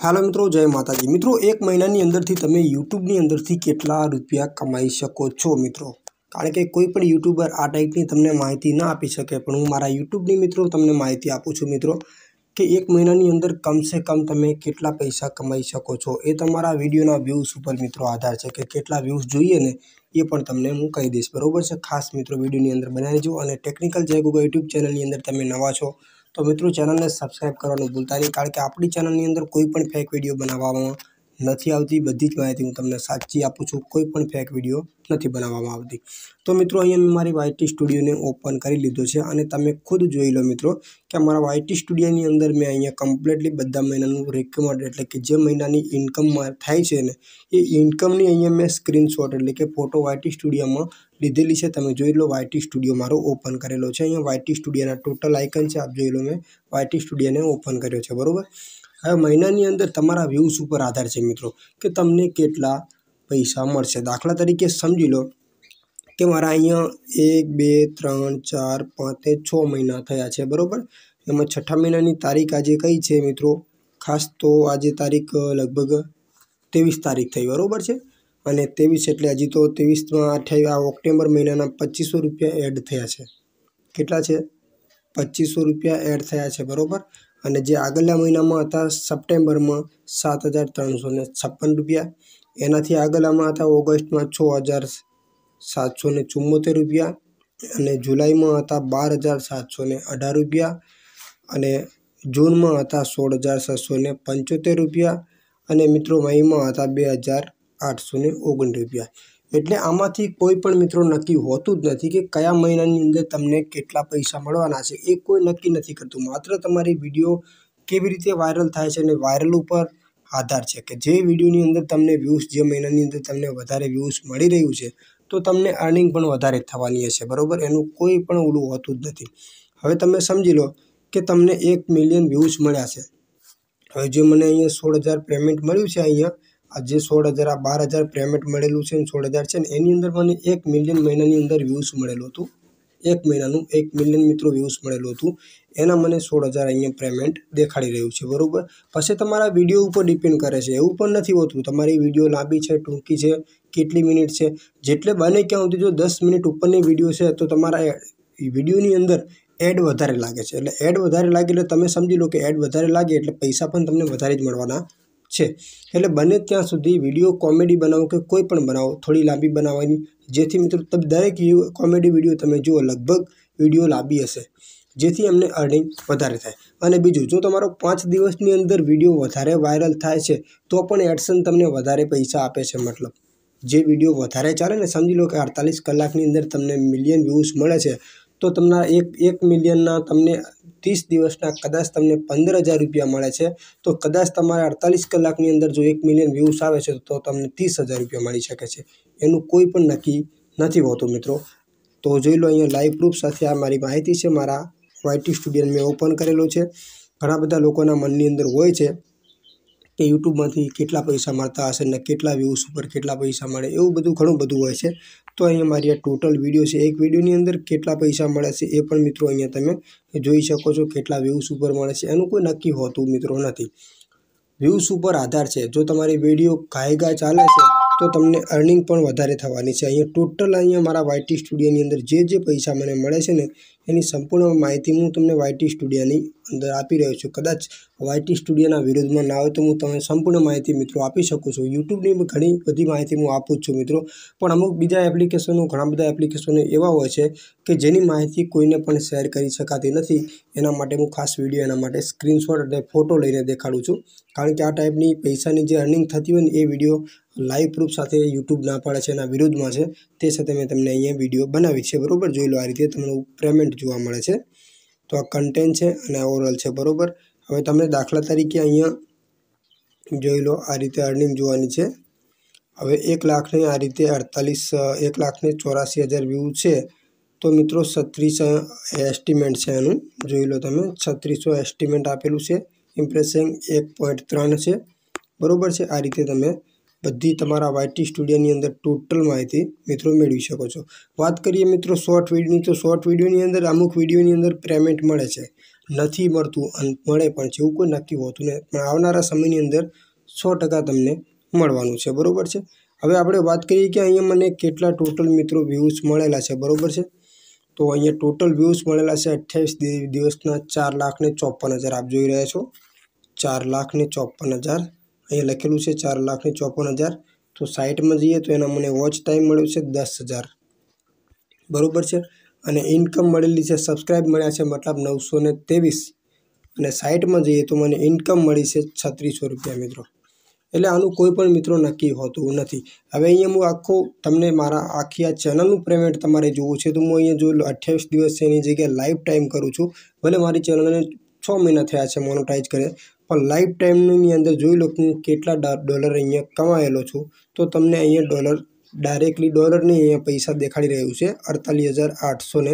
હાલો મિત્રો જય માતાજી મિત્રો એક મહિનાની અંદરથી તમે યુટ્યુબની અંદરથી કેટલા રૂપિયા કમાઈ શકો છો મિત્રો કારણ કે કોઈ પણ યુટ્યુબર આ ટાઈપની તમને માહિતી ના આપી શકે પણ હું મારા યુટ્યુબની મિત્રો તમને માહિતી આપું છું મિત્રો કે એક મહિનાની અંદર કમસે કમ તમે કેટલા પૈસા કમાઈ શકો છો એ તમારા વિડીયોના વ્યૂઝ ઉપર મિત્રો આધાર છે કે કેટલા વ્યૂઝ જોઈએ ને એ પણ તમને હું કહી દઈશ બરાબર છે ખાસ મિત્રો વિડીયોની અંદર બનાવી જો અને ટેકનિકલ જય ગુગલ યુટ્યુબ ચેનલની અંદર તમે નવા છો તો મિત્રો ચેનલને સબસ્ક્રાઈબ કરવાનું ભૂલતા નહીં કારણ કે આપણી ચેનલની અંદર કોઈ પણ ફેક વિડીયો બનાવવામાં નથી આવતી બધી જ માહિતી હું તમને સાચી આપું છું કોઈ પણ ફેક વિડીયો નથી બનાવવામાં આવતી તો મિત્રો અહીંયા મેં મારી વાયટી સ્ટુડિયોને ઓપન કરી લીધો છે અને તમે ખુદ જોઈ લો મિત્રો કે મારા વાયટી સ્ટુડિયોની અંદર મેં અહીંયા કમ્પ્લીટલી બધા મહિનાનું રેકમેન્ડ એટલે કે જે મહિનાની ઇન્કમ થાય છે ને એ ઇન્કમની અહીંયા મેં સ્ક્રીનશોટ એટલે કે ફોટો વાયટી સ્ટુડિયોમાં લીધેલી છે તમે જોઈ લો વાયટી સ્ટુડિયો મારો ઓપન કરેલો છે અહીંયા વાયટી સ્ટુડિયોના ટોટલ આઇકન છે આપ જોઈ લો મેં વાયટી સ્ટુડિયોને ઓપન કર્યો છે બરાબર હવે મહિનાની અંદર તમારા વ્યૂઝ ઉપર આધાર છે મિત્રો કે તમને કેટલા પૈસા મળશે દાખલા તરીકે સમજી લો કે મારા અહીંયા એક બે ત્રણ ચાર પાંચ છ મહિના થયા છે બરાબર એમાં છઠ્ઠા મહિનાની તારીખ આજે કઈ છે મિત્રો ખાસ તો આજે તારીખ લગભગ ત્રેવીસ તારીખ થઈ બરાબર છે અને ત્રેવીસ એટલે હજી તો ત્રેવીસમાં અઠ્યાવીસ આ ઓક્ટોબર મહિનાના પચીસો રૂપિયા એડ થયા છે કેટલા છે પચીસો રૂપિયા એડ થયા છે બરાબર અને જે આગળના મહિનામાં હતા સપ્ટેમ્બરમાં સાત હજાર ત્રણસો ને છપ્પન રૂપિયા એનાથી આગલામાં હતા ઓગસ્ટમાં છ હજાર સાતસો ને ચુમ્મોતેર રૂપિયા અને જુલાઈમાં હતા બાર હજાર સાતસો ને અઢાર રૂપિયા અને જૂનમાં હતા સોળ હજાર છસો ને પંચોતેર રૂપિયા અને મિત્રો મહીમાં હતા બે હજાર આઠસો ને ઓગણ રૂપિયા એટલે આમાંથી કોઈ પણ મિત્રો નક્કી હોતું જ નથી કે કયા મહિનાની અંદર તમને કેટલા પૈસા મળવાના છે એ કોઈ નક્કી નથી કરતું માત્ર તમારી વિડીયો કેવી રીતે વાયરલ થાય છે અને વાયરલ ઉપર આધાર છે કે જે વિડીયોની અંદર તમને વ્યૂઝ જે મહિનાની અંદર તમને વધારે વ્યૂઝ મળી રહ્યું છે તો તમને અર્નિંગ પણ વધારે થવાની હશે બરાબર એનું કોઈ પણ ઓલું હોતું જ નથી હવે તમે સમજી લો કે તમને એક મિલિયન વ્યૂઝ મળ્યા છે હવે જે મને અહીંયા સોળ હજાર પેમેન્ટ મળ્યું છે અહીંયા આ જે સોળ હજાર આ બાર હજાર પેમેન્ટ મળેલું છે સોળ હજાર છે ને એની અંદર મને એક મિલિયન મહિનાની અંદર વ્યૂઝ મળેલું હતું એક મહિનાનું એક મિલિયન મિત્રો વ્યૂઝ મળેલું હતું એના મને સોળ હજાર અહીંયા પેમેન્ટ દેખાડી રહ્યું છે બરાબર પછી તમારા વિડીયો ઉપર ડિપેન્ડ કરે છે એવું પણ નથી હોતું તમારી વિડીયો લાંબી છે ટૂંકી છે કેટલી મિનિટ છે જેટલે બને ક્યાં સુધી જો દસ મિનિટ ઉપરની વિડીયો છે તો તમારા વિડીયોની અંદર એડ વધારે લાગે છે એટલે એડ વધારે લાગે એટલે તમે સમજી લો કે એડ વધારે લાગે એટલે પૈસા પણ તમને વધારે જ મળવાના છે એટલે બને ત્યાં સુધી વિડીયો કોમેડી બનાવો કે કોઈ પણ બનાવો થોડી લાંબી બનાવવાની જેથી મિત્રો તમે દરેક કોમેડી વિડીયો તમે જુઓ લગભગ વિડીયો લાંબી હશે જેથી અમને અર્નિંગ વધારે થાય અને બીજું જો તમારો પાંચ દિવસની અંદર વિડીયો વધારે વાયરલ થાય છે તો પણ એડસન તમને વધારે પૈસા આપે છે મતલબ જે વિડીયો વધારે ચાલે ને સમજી લો કે અડતાલીસ કલાકની અંદર તમને મિલિયન વ્યૂઝ મળે છે તો તમને એક એક મિલિયનના તમને ત્રીસ દિવસના કદાચ તમને પંદર હજાર રૂપિયા મળે છે તો કદાચ તમારે અડતાલીસ કલાકની અંદર જો એક મિલિયન વ્યૂઝ આવે છે તો તમને ત્રીસ હજાર રૂપિયા મળી શકે છે એનું કોઈ પણ નક્કી નથી હોતું મિત્રો તો જોઈ લો અહીંયા લાઈવ પ્રૂફ સાથે આ મારી માહિતી છે મારા વાયટી સ્ટુડિયો મેં ઓપન કરેલું છે ઘણા બધા લોકોના મનની અંદર હોય છે કે યુટ્યુબમાંથી કેટલા પૈસા મળતા હશે ને કેટલા વ્યૂઝ ઉપર કેટલા પૈસા મળે એવું બધું ઘણું બધું હોય છે તો અહીંયા મારી આ ટોટલ વિડીયો છે એક વિડીયોની અંદર કેટલા પૈસા મળે છે એ પણ મિત્રો અહીંયા તમે જોઈ શકો છો કેટલા વ્યૂઝ ઉપર મળે છે એનું કોઈ નક્કી હોતું મિત્રો નથી વ્યૂઝ ઉપર આધાર છે જો તમારી વિડીયો ગાય ગાય ચાલે છે તો તમને અર્નિંગ પણ વધારે થવાની છે અહીંયા ટોટલ અહીંયા મારા વાયટી સ્ટુડિયોની અંદર જે જે પૈસા મને મળે છે ને એની સંપૂર્ણ માહિતી હું તમને વાયટી સ્ટુડિયાની અંદર આપી રહ્યો છું કદાચ વાયટી સ્ટુડિયોના વિરોધમાં ના હોય તો હું તમને સંપૂર્ણ માહિતી મિત્રો આપી શકું છું યુટ્યુબની ઘણી બધી માહિતી હું આપું છું મિત્રો પણ અમુક બીજા એપ્લિકેશનો ઘણા બધા એપ્લિકેશનો એવા હોય છે કે જેની માહિતી કોઈને પણ શેર કરી શકાતી નથી એના માટે હું ખાસ વિડીયો એના માટે સ્ક્રીનશોટ અને ફોટો લઈને દેખાડું છું કારણ કે આ ટાઈપની પૈસાની જે અર્નિંગ થતી હોય ને એ વિડીયો લાઈવ પ્રૂફ સાથે યુટ્યુબ ના પાડે છે એના વિરુદ્ધમાં છે તે સાથે મેં તમને અહીંયા વિડીયો બનાવી છે બરાબર જોઈ લો આ રીતે તમને પેમેન્ટ જોવા મળે છે તો આ કન્ટેન છે અને આ ઓરલ છે બરાબર હવે તમે દાખલા તરીકે અહીંયા જોઈ લો આ રીતે અર્નિંગ જોવાની છે હવે એક લાખની આ રીતે અડતાલીસ એક લાખને ચોરાસી હજાર વ્યૂ છે તો મિત્રો છત્રીસ એસ્ટિમેટ છે એનું જોઈ લો તમે છત્રીસો એસ્ટિમેટ આપેલું છે ઇમ્પ્રેસિંગ એક પોઈન્ટ ત્રણ છે બરાબર છે આ રીતે તમે બધી તમારા વાયટી સ્ટુડિયોની અંદર ટોટલ માહિતી મિત્રો મેળવી શકો છો વાત કરીએ મિત્રો શોર્ટ વિડીયોની તો શોર્ટ વિડીયોની અંદર અમુક વિડીયોની અંદર પેમેન્ટ મળે છે નથી મળતું અને મળે પણ છે એવું કોઈ નક્કી હોતું નહીં પણ આવનારા સમયની અંદર સો ટકા તમને મળવાનું છે બરાબર છે હવે આપણે વાત કરીએ કે અહીંયા મને કેટલા ટોટલ મિત્રો વ્યૂઝ મળેલા છે બરાબર છે તો અહીંયા ટોટલ વ્યૂઝ મળેલા છે અઠ્યાવીસ દિવસના ચાર લાખ ચોપન હજાર આપ જોઈ રહ્યા છો ચાર લાખ ચોપન હજાર અહીંયા લખેલું છે ચાર લાખને ચોપન હજાર તો સાઇટમાં જઈએ તો એના મને વોચ ટાઈમ મળ્યો છે દસ હજાર બરાબર છે અને ઇન્કમ મળેલી છે સબસ્ક્રાઇબ મળ્યા છે મતલબ નવસો ને ત્રેવીસ અને સાઇટમાં જઈએ તો મને ઇન્કમ મળી છે છત્રીસો રૂપિયા મિત્રો એટલે આનું કોઈ પણ મિત્રો નક્કી હોતું નથી હવે અહીંયા હું આખો તમને મારા આખી આ ચેનલનું પેમેન્ટ તમારે જોવું છે તો હું અહીંયા જો અઠ્યાવીસ દિવસ એની જગ્યાએ લાઈવ ટાઈમ કરું છું ભલે મારી ચેનલને છ મહિના થયા છે મોનોટાઈઝ કરે પણ લાઈફ ટાઈમની અંદર જોઈ લો કે હું કેટલા ડોલર અહીંયા કમાયેલો છું તો તમને અહીંયા ડોલર ડાયરેક્ટલી ડોલરની અહીંયા પૈસા દેખાડી રહ્યું છે અડતાલીસ હજાર આઠસો ને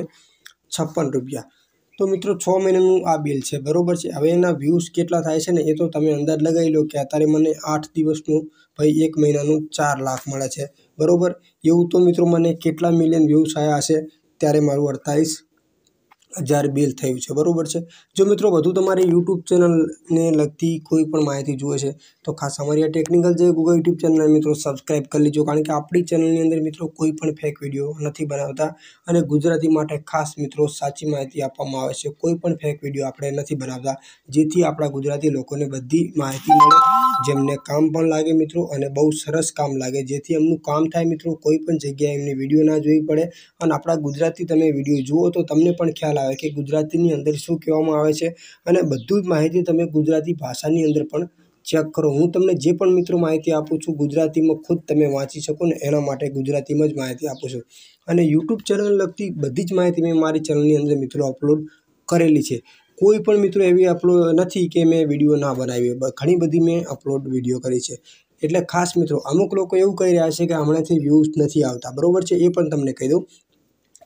છપ્પન રૂપિયા તો મિત્રો છ મહિનાનું આ બિલ છે બરાબર છે હવે એના વ્યૂઝ કેટલા થાય છે ને એ તો તમે અંદાજ લગાવી લો કે અત્યારે મને આઠ દિવસનું ભાઈ એક મહિનાનું ચાર લાખ મળે છે બરાબર એવું તો મિત્રો મને કેટલા મિલિયન વ્યૂઝ આવ્યા હશે ત્યારે મારું અડતાલીસ હજાર બિલ થયું છે બરાબર છે જો મિત્રો વધુ તમારી યુટ્યુબ ચેનલને લગતી કોઈ પણ માહિતી જોઈએ છે તો ખાસ અમારી આ ટેકનિકલ જે ગૂગલ યુટ્યુબ ચેનલને મિત્રો સબસ્ક્રાઈબ કરી લીજો કારણ કે આપણી ચેનલની અંદર મિત્રો કોઈ પણ ફેક વિડીયો નથી બનાવતા અને ગુજરાતી માટે ખાસ મિત્રો સાચી માહિતી આપવામાં આવે છે કોઈ પણ ફેક વિડીયો આપણે નથી બનાવતા જેથી આપણા ગુજરાતી લોકોને બધી માહિતી મળે જેમને કામ પણ લાગે મિત્રો અને બહુ સરસ કામ લાગે જેથી એમનું કામ થાય મિત્રો કોઈ પણ જગ્યાએ એમની વિડીયો ના જોવી પડે અને આપણા ગુજરાતી તમે વિડીયો જુઓ તો તમને પણ ખ્યાલ આવે કે ગુજરાતીની અંદર શું કહેવામાં આવે છે અને બધું જ માહિતી તમે ગુજરાતી ભાષાની અંદર પણ ચેક કરો હું તમને જે પણ મિત્રો માહિતી આપું છું ગુજરાતીમાં ખુદ તમે વાંચી શકો ને એના માટે ગુજરાતીમાં જ માહિતી આપું છું અને યુટ્યુબ ચેનલ લગતી બધી જ માહિતી મેં મારી ચેનલની અંદર મિત્રો અપલોડ કરેલી છે કોઈ પણ મિત્રો એવી અપલોડ નથી કે મેં વિડીયો ના બનાવી ઘણી બધી મેં અપલોડ વિડીયો કરી છે એટલે ખાસ મિત્રો અમુક લોકો એવું કહી રહ્યા છે કે હમણાંથી વ્યૂઝ નથી આવતા બરાબર છે એ પણ તમને કહી દઉં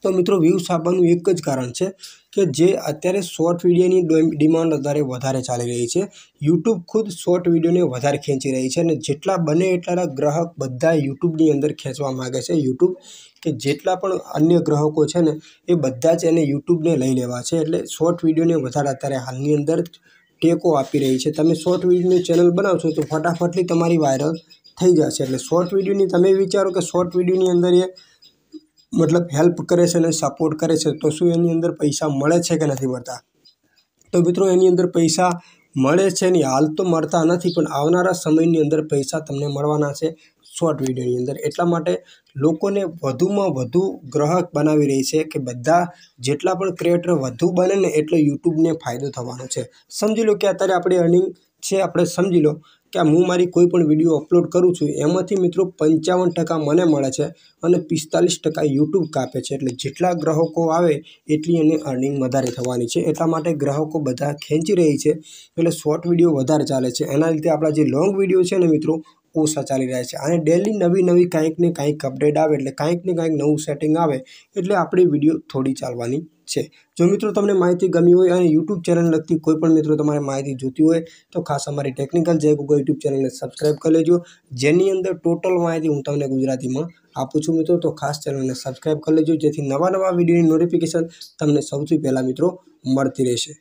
તો મિત્રો view સાબનનું એક જ કારણ છે કે જે અત્યારે શોર્ટ વિડિયોની ડિમાન્ડ અત્યારે વધારે ચાલી રહી છે YouTube ખુદ શોર્ટ વિડિયોને વધારે ખેંચી રહી છે ને જેટલા બને એટલાના ગ્રાહક બધા YouTube ની અંદર ખેંચવા માંગે છે YouTube કે જેટલા પણ અન્ય ગ્રાહકો છે ને એ બધા છે એને YouTube ને લઈ લેવા છે એટલે શોર્ટ વિડિયોની વધારે અત્યારે હાલની અંદર ટેકો આપી રહી છે તમે શોર્ટ વિડિયોનું ચેનલ બનાવશો તો फटाफटલી તમારી વાયરલ થઈ જશે એટલે શોર્ટ વિડિયોની તમે વિચારો કે શોર્ટ વિડિયોની અંદર એ મતલબ હેલ્પ કરે છે અને સપોર્ટ કરે છે તો શું એની અંદર પૈસા મળે છે કે નથી મળતા તો મિત્રો એની અંદર પૈસા મળે છે ને હાલ તો મળતા નથી પણ આવનારા સમયની અંદર પૈસા તમને મળવાના છે શોર્ટ વિડીયોની અંદર એટલા માટે લોકોને વધુમાં વધુ ગ્રાહક બનાવી રહી છે કે બધા જેટલા પણ ક્રિએટર વધુ બને ને એટલો યુટ્યુબને ફાયદો થવાનો છે સમજી લો કે અત્યારે આપણી અર્નિંગ છે આપણે સમજી લો કે હું મારી કોઈ પણ વિડીયો અપલોડ કરું છું એમાંથી મિત્રો પંચાવન ટકા મને મળે છે અને પિસ્તાલીસ ટકા યુટ્યુબ કાપે છે એટલે જેટલા ગ્રાહકો આવે એટલી એની અર્નિંગ વધારે થવાની છે એટલા માટે ગ્રાહકો બધા ખેંચી રહી છે એટલે શોર્ટ વિડીયો વધારે ચાલે છે એના લીધે આપણા જે લોંગ વિડીયો છે ને મિત્રો ઓછા ચાલી રહ્યા છે અને ડેલી નવી નવી કાંઈક ને કાંઈક અપડેટ આવે એટલે કાંઈક ને કાંઈક નવું સેટિંગ આવે એટલે આપણી વિડીયો થોડી ચાલવાની છે જો મિત્રો તમને માહિતી ગમી હોય અને યુટ્યુબ ચેનલ લગતી કોઈપણ મિત્રો તમારે માહિતી જોતી હોય તો ખાસ અમારી ટેકનિકલ જય ગૂગલ યુટ્યુબ ચેનલને સબસ્ક્રાઈબ કરી લેજો જેની અંદર ટોટલ માહિતી હું તમને ગુજરાતીમાં આપું છું મિત્રો તો ખાસ ચેનલને સબસ્ક્રાઈબ કરી લેજો જેથી નવા નવા વિડીયોની નોટિફિકેશન તમને સૌથી પહેલાં મિત્રો મળતી રહેશે